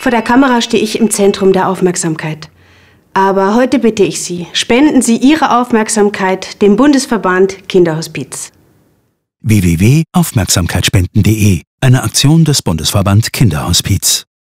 Vor der Kamera stehe ich im Zentrum der Aufmerksamkeit. Aber heute bitte ich Sie, spenden Sie Ihre Aufmerksamkeit dem Bundesverband Kinderhospiz. www.aufmerksamkeitsspenden.de, eine Aktion des Bundesverband Kinderhospiz.